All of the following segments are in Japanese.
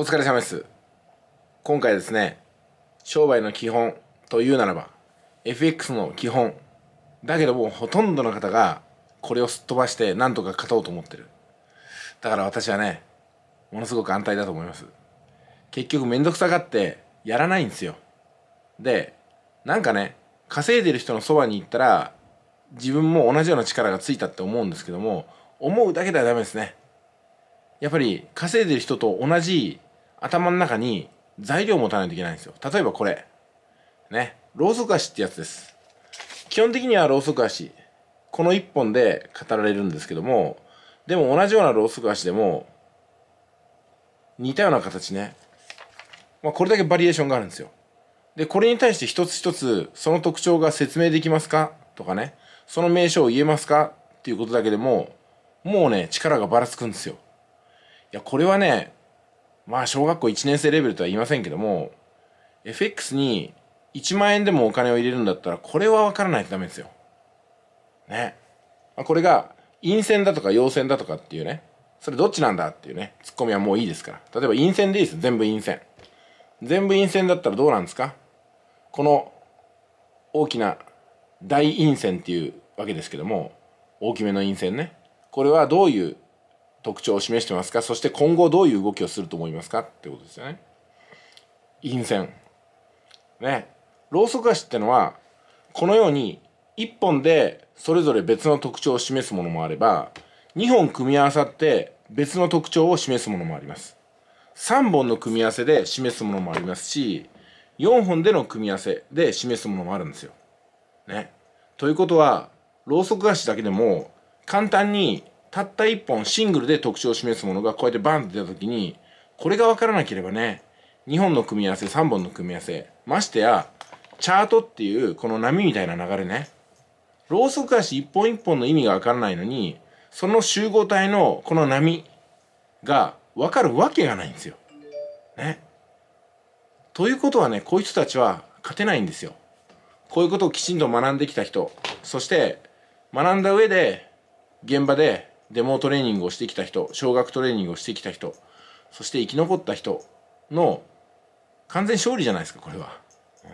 お疲れ様です。今回ですね、商売の基本というならば、FX の基本。だけどもうほとんどの方がこれをすっ飛ばして何とか勝とうと思ってる。だから私はね、ものすごく安泰だと思います。結局めんどくさがってやらないんですよ。で、なんかね、稼いでる人のそばに行ったら、自分も同じような力がついたって思うんですけども、思うだけではダメですね。やっぱり稼いでる人と同じ頭の中に材料を持たないといけないんですよ。例えばこれ。ね。ろうそく足ってやつです。基本的にはろうそく足。この一本で語られるんですけども、でも同じようなろうそく足でも、似たような形ね。まあ、これだけバリエーションがあるんですよ。で、これに対して一つ一つ、その特徴が説明できますかとかね。その名称を言えますかっていうことだけでも、もうね、力がばらつくんですよ。いや、これはね、まあ小学校1年生レベルとは言いませんけども、FX に1万円でもお金を入れるんだったら、これは分からないとダメですよ。ね。まあ、これが、陰線だとか陽線だとかっていうね、それどっちなんだっていうね、ツッコミはもういいですから。例えば陰線でいいです。全部陰線。全部陰線だったらどうなんですかこの大きな大陰線っていうわけですけども、大きめの陰線ね。これはどういう特徴を示してますかそして今後どういう動きをすると思いますかってことですよね。陰線。ね。ロウソク足ってのはこのように1本でそれぞれ別の特徴を示すものもあれば2本組み合わさって別の特徴を示すものもあります。3本の組み合わせで示すものもありますし4本での組み合わせで示すものもあるんですよ。ね。ということはロウソク足だけでも簡単にたった一本シングルで特徴を示すものがこうやってバンって出た時にこれが分からなければね2本の組み合わせ3本の組み合わせましてやチャートっていうこの波みたいな流れねローソク足一本一本の意味が分からないのにその集合体のこの波が分かるわけがないんですよ。ね。ということはねこういう人たちは勝てないんですよ。こういうことをきちんと学んできた人そして学んだ上で現場でデモトレーニングをしてきた人小学トレーニングをしてきた人そして生き残った人の完全勝利じゃないですかこれは、うん、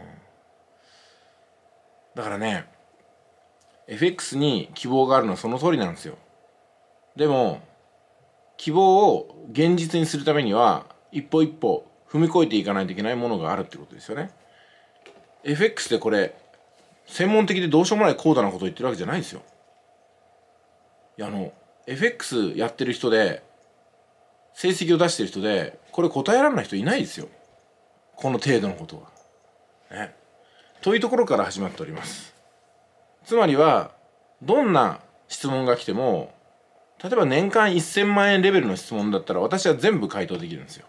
だからね FX に希望があるのはその通りなんですよでも希望を現実にするためには一歩一歩踏み越えていかないといけないものがあるってことですよね FX でこれ専門的でどうしようもない高度なことを言ってるわけじゃないですよいやあの FX やってる人で成績を出してる人でこれ答えられない人いないですよこの程度のことは。ね。というところから始まっております。つまりはどんな質問が来ても例えば年間1000万円レベルの質問だったら私は全部回答できるんですよ。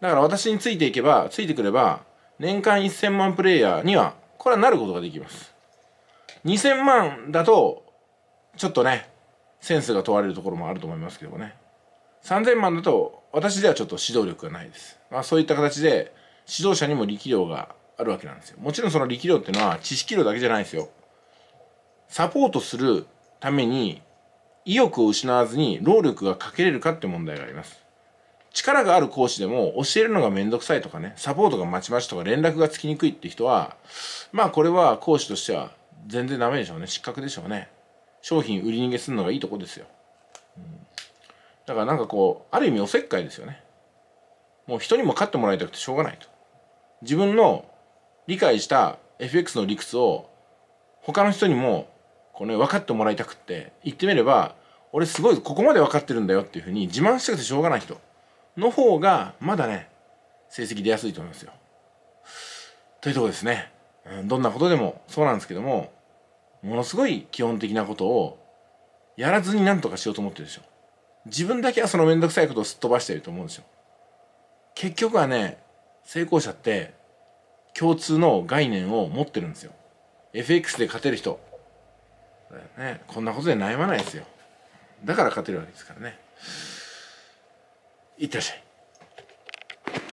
だから私についていけばついてくれば年間1000万プレイヤーにはこれはなることができます。2000万だとちょっとねセンスが問われるところもあると思いますけどね3000万だと私ではちょっと指導力がないです、まあ、そういった形で指導者にも力量があるわけなんですよもちろんその力量っていうのは知識量だけじゃないですよサポートするために意欲を失わずに労力がかけれるかって問題があります力がある講師でも教えるのがめんどくさいとかね、サポートがまちまちとか連絡がつきにくいって人は、まあこれは講師としては全然ダメでしょうね。失格でしょうね。商品売り逃げするのがいいとこですよ、うん、だからなんかこうある意味おせっかいですよねもう人にも勝ってもらいたくてしょうがないと自分の理解した FX の理屈を他の人にもこう、ね、分かってもらいたくって言ってみれば俺すごいここまで分かってるんだよっていうふうに自慢したくてしょうがない人の方がまだね成績出やすいと思いますよ。というとこですね。どんなことでもそうなんですけどもものすごい基本的なことをやらずに何とかしようと思ってるでしょ自分だけはその面倒くさいことをすっ飛ばしてると思うんですよ結局はね成功者って共通の概念を持ってるんですよ FX で勝てる人ね、こんなことで悩まないですよだから勝てるわけですからねいってらっしゃい